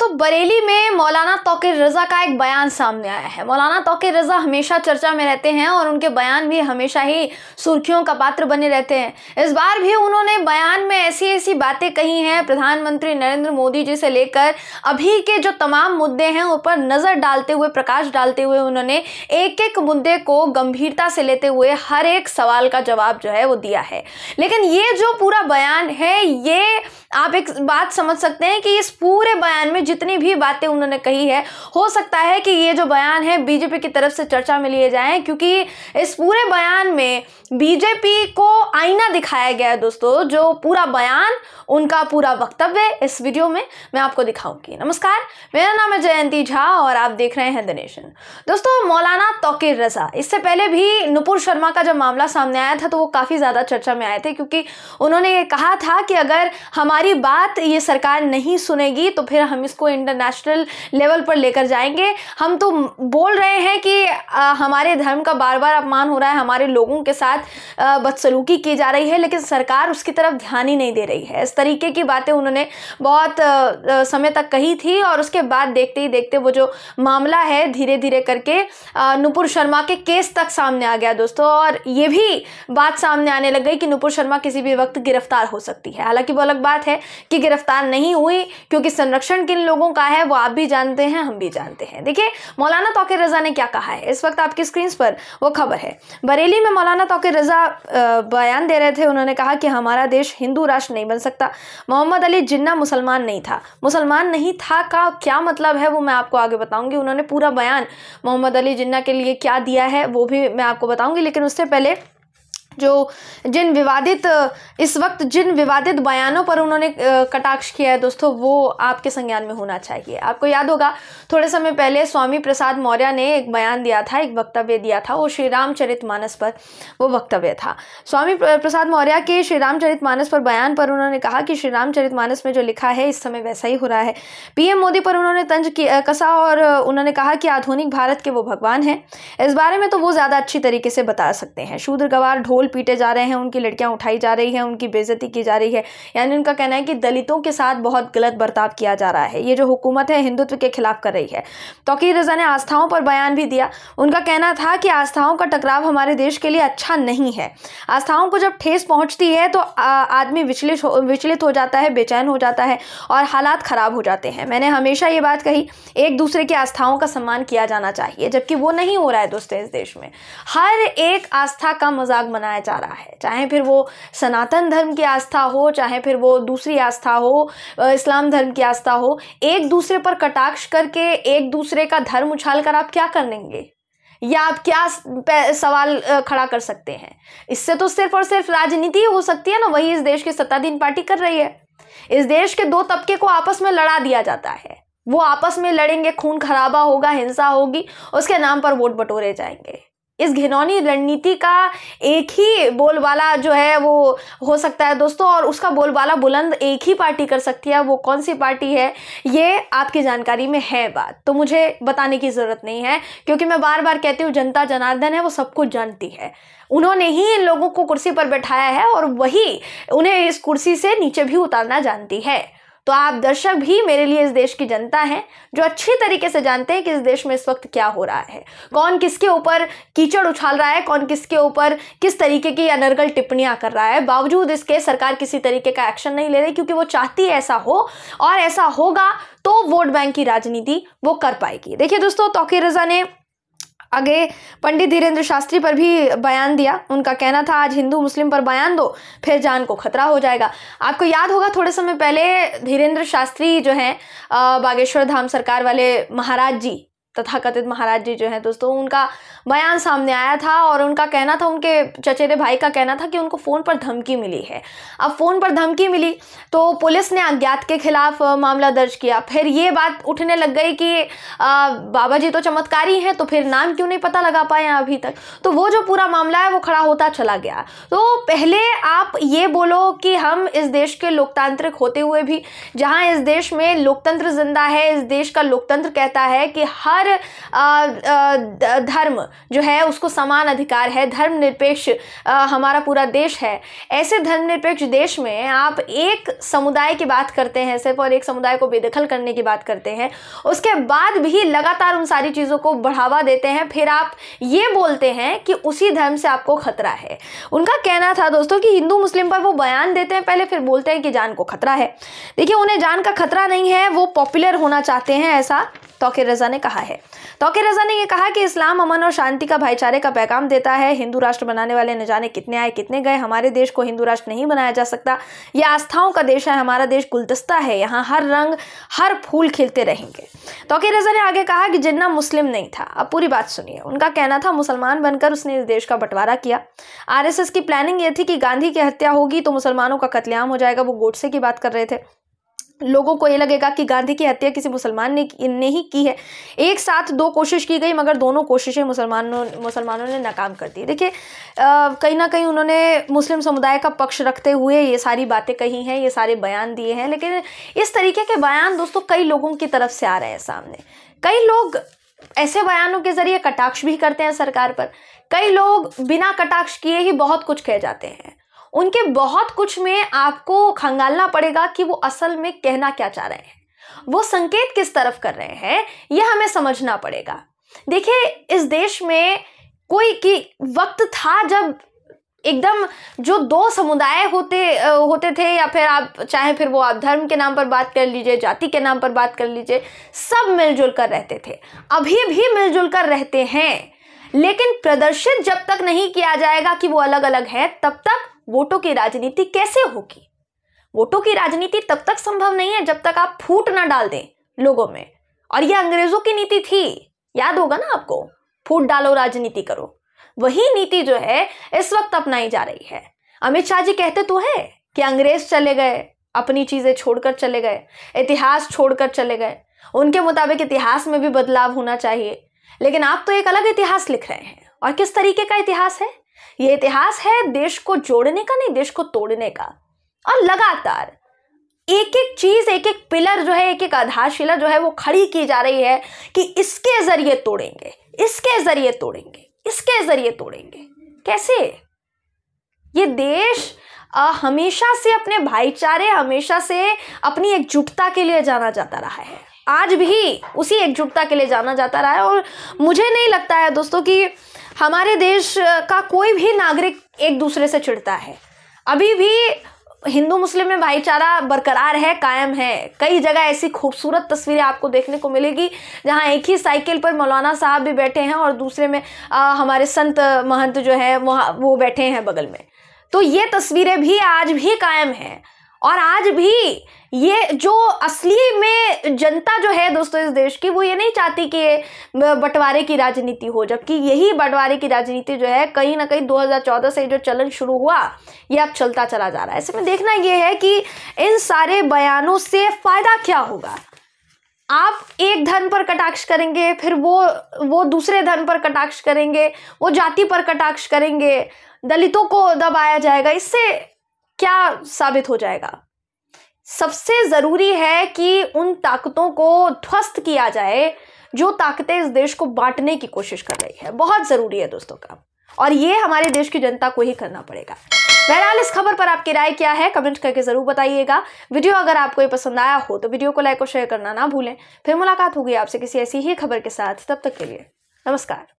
तो बरेली में मौलाना तोकिर रज़ा का एक बयान सामने आया है मौलाना तोकिर रज़ा हमेशा चर्चा में रहते हैं और उनके बयान भी हमेशा ही सुर्खियों का पात्र बने रहते हैं इस बार भी उन्होंने बयान में ऐसी ऐसी बातें कही हैं प्रधानमंत्री नरेंद्र मोदी जी से लेकर अभी के जो तमाम मुद्दे हैं ऊपर नज़र डालते हुए प्रकाश डालते हुए उन्होंने एक एक मुद्दे को गंभीरता से लेते हुए हर एक सवाल का जवाब जो है वो दिया है लेकिन ये जो पूरा बयान है ये आप एक बात समझ सकते हैं कि इस पूरे बयान में में जितनी भी बातें उन्होंने कही है हो सकता है कि ये जो बयान है बीजेपी की तरफ से चर्चा में लिए जाए क्योंकि इस पूरे बयान में बीजेपी को आईना दिखाया गया है दोस्तों जो पूरा बयान उनका पूरा वक्तव्य इस वीडियो में मैं आपको दिखाऊंगी नमस्कार मेरा नाम है जयंती झा और आप देख रहे हैं दिनेशन दोस्तों मौलाना तोकिर रजा इससे पहले भी नुपुर शर्मा का जब मामला सामने आया था तो वो काफ़ी ज़्यादा चर्चा में आए थे क्योंकि उन्होंने ये कहा था कि अगर हमारी बात ये सरकार नहीं सुनेगी तो फिर हम इस इसको इंटरनेशनल लेवल पर लेकर जाएंगे हम तो बोल रहे हैं कि आ, हमारे धर्म का बार बार अपमान हो रहा है हमारे लोगों के साथ बदसलूकी की जा रही है लेकिन सरकार उसकी तरफ ध्यान ही नहीं दे रही है इस तरीके की बातें उन्होंने बहुत आ, समय तक कही थी और उसके बाद देखते ही देखते वो जो मामला है धीरे धीरे करके नुपुर शर्मा के केस तक सामने आ गया दोस्तों और ये भी बात सामने आने लग गई कि नुपुर शर्मा किसी भी वक्त गिरफ्तार हो सकती है हालांकि वो अलग बात है कि गिरफ्तार नहीं हुई क्योंकि संरक्षण के किन लोगों का है वो आप भी जानते हैं हम भी जानते हैं देखिए मौलाना तोके रज़ा ने क्या कहा है इस वक्त आपकी स्क्रीन पर वो खबर है बरेली में मौलाना तोके रज़ा बयान दे रहे थे उन्होंने कहा कि हमारा देश हिंदू राष्ट्र नहीं बन सकता मोहम्मद अली जिन्ना मुसलमान नहीं था मुसलमान नहीं था का क्या मतलब है वो मैं आपको आगे बताऊंगी उन्होंने पूरा बयान मोहम्मद अली जिन्ना के लिए क्या दिया है वो भी मैं आपको बताऊंगी लेकिन उससे पहले जो जिन विवादित इस वक्त जिन विवादित बयानों पर उन्होंने कटाक्ष किया है दोस्तों वो आपके संज्ञान में होना चाहिए आपको याद होगा थोड़े समय पहले स्वामी प्रसाद मौर्य ने एक बयान दिया था एक वक्तव्य दिया था वो श्री रामचरित मानस पर वो वक्तव्य था स्वामी प्रसाद मौर्य के श्री रामचरित मानस पर बयान पर उन्होंने कहा कि श्री रामचरित मानस में जो लिखा है इस समय वैसा ही हो रहा है पीएम मोदी पर उन्होंने तंज कसा और उन्होंने कहा कि आधुनिक भारत के वो भगवान हैं इस बारे में तो वो ज़्यादा अच्छी तरीके से बता सकते हैं शूद्र गवार ढोल धूल पीटे जा रहे हैं उनकी लड़कियां उठाई जा रही हैं उनकी बेज़ती की जा रही है यानी उनका कहना है कि दलितों के साथ बहुत गलत बर्ताव किया जा रहा है ये जो हुकूमत है हिंदुत्व के खिलाफ कर रही है तोकीर रजा ने आस्थाओं पर बयान भी दिया उनका कहना था कि आस्थाओं का टकराव हमारे देश के लिए अच्छा नहीं है आस्थाओं को जब ठेस पहुँचती है तो आदमी विचलित हो विचलित हो जाता है बेचैन हो जाता है और हालात ख़राब हो जाते हैं मैंने हमेशा ये बात कही एक दूसरे की आस्थाओं का सम्मान किया जाना चाहिए जबकि वो नहीं हो रहा है दोस्तों इस देश में हर एक आस्था का मजाक बनाया मनाया जा रहा है चाहे फिर वो सनातन धर्म की आस्था हो चाहे फिर वो दूसरी आस्था हो इस्लाम धर्म की आस्था हो एक दूसरे पर कटाक्ष करके एक दूसरे का धर्म उछाल कर आप क्या करेंगे या आप क्या सवाल खड़ा कर सकते हैं इससे तो सिर्फ और सिर्फ राजनीति हो सकती है ना वही इस देश की सत्ताधीन पार्टी कर रही है इस देश के दो तबके को आपस में लड़ा दिया जाता है वो आपस में लड़ेंगे खून खराबा होगा हिंसा होगी उसके नाम पर वोट बटोरे जाएंगे इस घिनौनी रणनीति का एक ही बोलबाला जो है वो हो सकता है दोस्तों और उसका बोलबाला बुलंद एक ही पार्टी कर सकती है वो कौन सी पार्टी है ये आपकी जानकारी में है बात तो मुझे बताने की ज़रूरत नहीं है क्योंकि मैं बार बार कहती हूँ जनता जनार्दन है वो सब कुछ जानती है उन्होंने ही इन लोगों को कुर्सी पर बैठाया है और वही उन्हें इस कुर्सी से नीचे भी उतारना जानती है तो आप दर्शक भी मेरे लिए इस देश की जनता हैं जो अच्छी तरीके से जानते हैं कि इस देश में इस वक्त क्या हो रहा है कौन किसके ऊपर कीचड़ उछाल रहा है कौन किसके ऊपर किस तरीके की अनर्गल टिप्पणियां कर रहा है बावजूद इसके सरकार किसी तरीके का एक्शन नहीं ले रही क्योंकि वो चाहती है ऐसा हो और ऐसा होगा तो वोट बैंक की राजनीति वो कर पाएगी देखिए दोस्तों तोकी रजा ने आगे पंडित धीरेन्द्र शास्त्री पर भी बयान दिया उनका कहना था आज हिंदू मुस्लिम पर बयान दो फिर जान को खतरा हो जाएगा आपको याद होगा थोड़े समय पहले धीरेन्द्र शास्त्री जो हैं बागेश्वर धाम सरकार वाले महाराज जी तथाकथित महाराज जी जो हैं दोस्तों उनका बयान सामने आया था और उनका कहना था उनके चचेरे भाई का कहना था कि उनको फ़ोन पर धमकी मिली है अब फ़ोन पर धमकी मिली तो पुलिस ने अज्ञात के खिलाफ मामला दर्ज किया फिर ये बात उठने लग गई कि आ, बाबा जी तो चमत्कारी हैं तो फिर नाम क्यों नहीं पता लगा पाए अभी तक तो वो जो पूरा मामला है वो खड़ा होता चला गया तो पहले आप ये बोलो कि हम इस देश के लोकतांत्रिक होते हुए भी जहाँ इस देश में लोकतंत्र जिंदा है इस देश का लोकतंत्र कहता है कि हर हर धर्म जो है उसको समान अधिकार है धर्मनिरपेक्ष हमारा पूरा देश है ऐसे धर्मनिरपेक्ष देश में आप एक समुदाय की बात करते हैं सिर्फ और एक समुदाय को बेदखल करने की बात करते हैं उसके बाद भी लगातार उन सारी चीज़ों को बढ़ावा देते हैं फिर आप ये बोलते हैं कि उसी धर्म से आपको खतरा है उनका कहना था दोस्तों कि हिंदू मुस्लिम पर वो बयान देते हैं पहले फिर बोलते हैं कि जान को खतरा है देखिए उन्हें जान का खतरा नहीं है वो पॉपुलर होना चाहते हैं ऐसा तोकिर रजा ने कहा है तोकिर रजा ने यह कहा कि इस्लाम अमन और शांति का भाईचारे का पैगाम देता है हिंदू राष्ट्र बनाने वाले न जाने कितने आए कितने गए हमारे देश को हिंदू राष्ट्र नहीं बनाया जा सकता यह आस्थाओं का देश है हमारा देश गुलदस्ता है यहाँ हर रंग हर फूल खिलते रहेंगे तोकिर रजा ने आगे कहा कि जिन्ना मुस्लिम नहीं था अब पूरी बात सुनिए उनका कहना था मुसलमान बनकर उसने इस देश का बंटवारा किया आर की प्लानिंग ये थी कि गांधी की हत्या होगी तो मुसलमानों का कत्लेआम हो जाएगा वो गोडसे की बात कर रहे थे लोगों को ये लगेगा कि गांधी की हत्या किसी मुसलमान ने ने ही की है एक साथ दो कोशिश की गई मगर दोनों कोशिशें मुसलमानों मुसलमानों ने नाकाम कर दी देखिए कहीं ना कहीं उन्होंने मुस्लिम समुदाय का पक्ष रखते हुए ये सारी बातें कही हैं ये सारे बयान दिए हैं लेकिन इस तरीके के बयान दोस्तों कई लोगों की तरफ से आ रहे हैं सामने कई लोग ऐसे बयानों के जरिए कटाक्ष भी करते हैं सरकार पर कई लोग बिना कटाक्ष किए ही बहुत कुछ कह जाते हैं उनके बहुत कुछ में आपको खंगालना पड़ेगा कि वो असल में कहना क्या चाह रहे हैं वो संकेत किस तरफ कर रहे हैं यह हमें समझना पड़ेगा देखिए इस देश में कोई की वक्त था जब एकदम जो दो समुदाय होते होते थे या फिर आप चाहे फिर वो आप धर्म के नाम पर बात कर लीजिए जाति के नाम पर बात कर लीजिए सब मिलजुल कर रहते थे अभी भी मिलजुल कर रहते हैं लेकिन प्रदर्शित जब तक नहीं किया जाएगा कि वो अलग अलग है तब तक वोटों की राजनीति कैसे होगी वोटों की राजनीति तब तक संभव नहीं है जब तक आप फूट ना डाल दें लोगों में और यह अंग्रेजों की नीति थी याद होगा ना आपको फूट डालो राजनीति करो वही नीति जो है इस वक्त अपनाई जा रही है अमित शाह जी कहते तो है कि अंग्रेज चले गए अपनी चीज़ें छोड़कर चले गए इतिहास छोड़कर चले गए उनके मुताबिक इतिहास में भी बदलाव होना चाहिए लेकिन आप तो एक अलग इतिहास लिख रहे हैं और किस तरीके का इतिहास है ये इतिहास है देश को जोड़ने का नहीं देश को तोड़ने का और लगातार एक एक चीज एक एक पिलर जो है एक एक आधारशिला जो है वो खड़ी की जा रही है कि इसके जरिए तोड़ेंगे इसके जरिए तोड़ेंगे इसके जरिए तोड़ेंगे कैसे ये देश आ, हमेशा से अपने भाईचारे हमेशा से अपनी एकजुटता के लिए जाना जाता रहा है आज भी उसी एकजुटता के लिए जाना जाता रहा है और मुझे नहीं लगता है दोस्तों कि हमारे देश का कोई भी नागरिक एक दूसरे से चिढ़ता है अभी भी हिंदू मुस्लिम में भाईचारा बरकरार है कायम है कई जगह ऐसी खूबसूरत तस्वीरें आपको देखने को मिलेगी जहाँ एक ही साइकिल पर मौलाना साहब भी बैठे हैं और दूसरे में आ, हमारे संत महंत जो है वहाँ वो बैठे हैं बगल में तो ये तस्वीरें भी आज भी कायम हैं और आज भी ये जो असली में जनता जो है दोस्तों इस देश की वो ये नहीं चाहती कि बंटवारे की राजनीति हो जबकि यही बंटवारे की राजनीति जो है कहीं ना कहीं 2014 से जो चलन शुरू हुआ ये अब चलता चला जा रहा है इसमें देखना ये है कि इन सारे बयानों से फ़ायदा क्या होगा आप एक धर्म पर कटाक्ष करेंगे फिर वो वो दूसरे धर्म पर कटाक्ष करेंगे वो जाति पर कटाक्ष करेंगे दलितों को दबाया जाएगा इससे क्या साबित हो जाएगा सबसे ज़रूरी है कि उन ताकतों को ध्वस्त किया जाए जो ताकतें इस देश को बांटने की कोशिश कर रही है बहुत ज़रूरी है दोस्तों का और ये हमारे देश की जनता को ही करना पड़ेगा बहरहाल इस खबर पर आपकी राय क्या है कमेंट करके ज़रूर बताइएगा वीडियो अगर आपको ये पसंद आया हो तो वीडियो को लाइक और शेयर करना ना भूलें फिर मुलाकात होगी आपसे किसी ऐसी ही खबर के साथ तब तक के लिए नमस्कार